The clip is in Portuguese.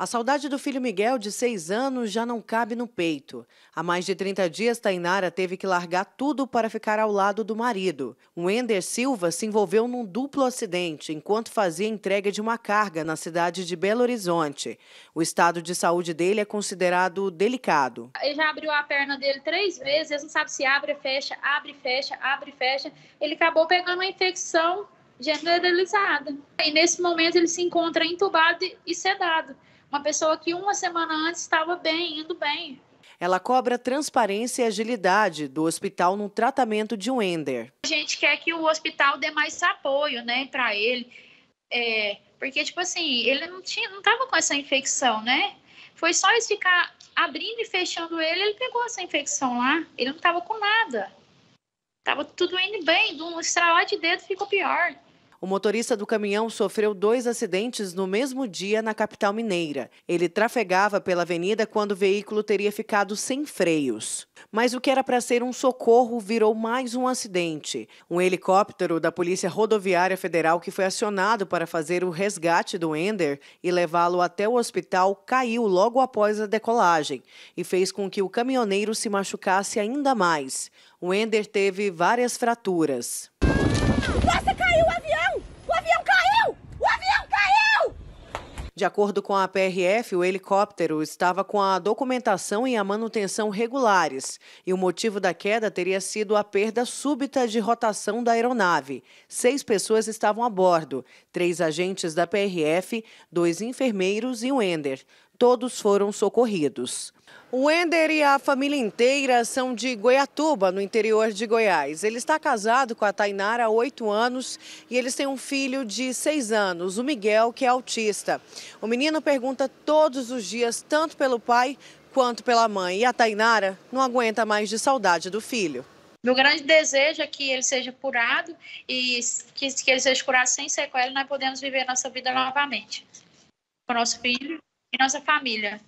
A saudade do filho Miguel, de seis anos, já não cabe no peito. Há mais de 30 dias, Tainara teve que largar tudo para ficar ao lado do marido. O Wender Silva se envolveu num duplo acidente enquanto fazia entrega de uma carga na cidade de Belo Horizonte. O estado de saúde dele é considerado delicado. Ele já abriu a perna dele três vezes, ele não sabe se abre, fecha, abre, fecha, abre, fecha. Ele acabou pegando uma infecção generalizada. E nesse momento ele se encontra entubado e sedado. Uma pessoa que uma semana antes estava bem, indo bem. Ela cobra transparência e agilidade do hospital no tratamento de um ender. A gente quer que o hospital dê mais apoio, né, para ele. É, porque, tipo assim, ele não tinha, não tava com essa infecção, né? Foi só ele ficar abrindo e fechando ele, ele pegou essa infecção lá. Ele não tava com nada. Tava tudo indo bem, de um estralar de dedo ficou pior. O motorista do caminhão sofreu dois acidentes no mesmo dia na capital mineira. Ele trafegava pela avenida quando o veículo teria ficado sem freios. Mas o que era para ser um socorro virou mais um acidente. Um helicóptero da Polícia Rodoviária Federal que foi acionado para fazer o resgate do Ender e levá-lo até o hospital caiu logo após a decolagem e fez com que o caminhoneiro se machucasse ainda mais. O Ender teve várias fraturas. Você caiu o avião! De acordo com a PRF, o helicóptero estava com a documentação e a manutenção regulares e o motivo da queda teria sido a perda súbita de rotação da aeronave. Seis pessoas estavam a bordo: três agentes da PRF, dois enfermeiros e um Ender todos foram socorridos. O Ender e a família inteira são de Goiatuba, no interior de Goiás. Ele está casado com a Tainara há oito anos e eles têm um filho de seis anos, o Miguel, que é autista. O menino pergunta todos os dias, tanto pelo pai quanto pela mãe. E a Tainara não aguenta mais de saudade do filho. Meu grande desejo é que ele seja curado e que, que ele seja curado sem sequela e nós podemos viver nossa vida novamente. Com o nosso filho e nossa família.